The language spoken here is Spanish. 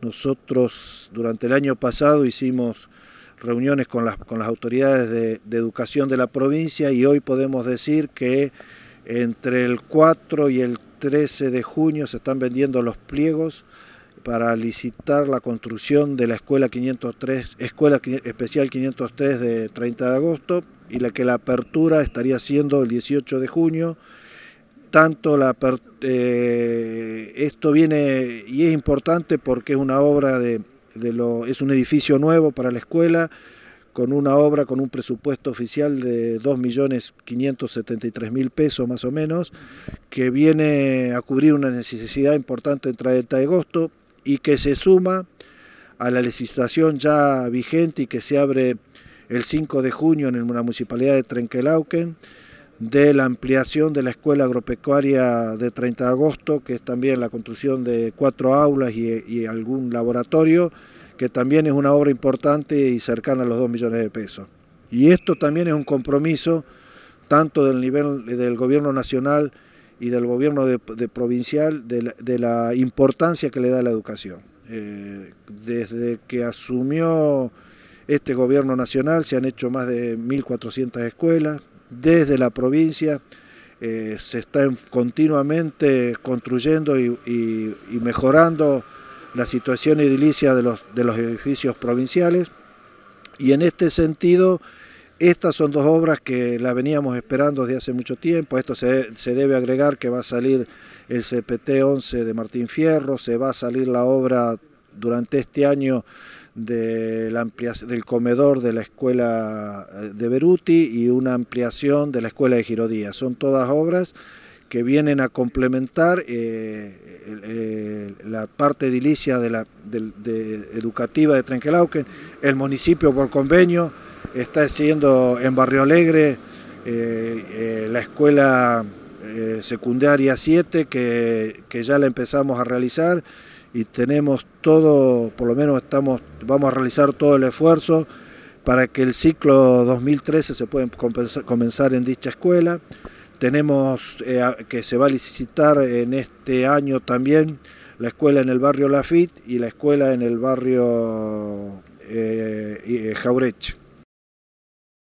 Nosotros durante el año pasado hicimos reuniones con las, con las autoridades de, educación de la provincia y hoy podemos decir que entre el 4 y el 13 de junio se están vendiendo los pliegos para licitar la construcción de la Escuela 503, Escuela Especial 503 de 30 de agosto y la que la apertura estaría siendo el 18 de junio tanto la, eh, esto viene y es importante porque es una obra de, es un edificio nuevo para la escuela con una obra con un presupuesto oficial de 2.573.000 pesos más o menos, que viene a cubrir una necesidad importante en 30 de agosto y que se suma a la legislación ya vigente y que se abre el 5 de junio en la municipalidad de Trenquelauquen, de la ampliación de la Escuela Agropecuaria de 30 de agosto, que es también la construcción de cuatro aulas y, algún laboratorio, que también es una obra importante y cercana a los 2 millones de pesos. Y esto también es un compromiso tanto del nivel del gobierno nacional y del gobierno provincial de la, importancia que le da la educación. Eh, desde que asumió este gobierno nacional se han hecho más de 1.400 escuelas, desde la provincia. Eh, se está continuamente construyendo y, mejorando la situación edilicia de los, de los edificios provinciales. Y en este sentido, estas son dos obras que las veníamos esperando desde hace mucho tiempo. Esto se, se, debe agregar que va a salir el CPT 11 de Martín Fierro, se va a salir la obra durante este año de la ampliación, del comedor de la escuela eh, de Beruti y una ampliación de la escuela de Girodía. Son todas obras que vienen a complementar eh, eh, la parte edilicia de la, educativa de Trenquelauquen. El municipio por convenio está haciendo en Barrio Alegre la escuela secundaria 7 que, que ya la empezamos a realizar y tenemos todo, por lo menos estamos, vamos a realizar todo el esfuerzo para que el ciclo 2013 se pueda comenzar en dicha escuela. Tenemos eh, que se va a licitar en este año también la escuela en el barrio Lafit y la escuela en el barrio eh, eh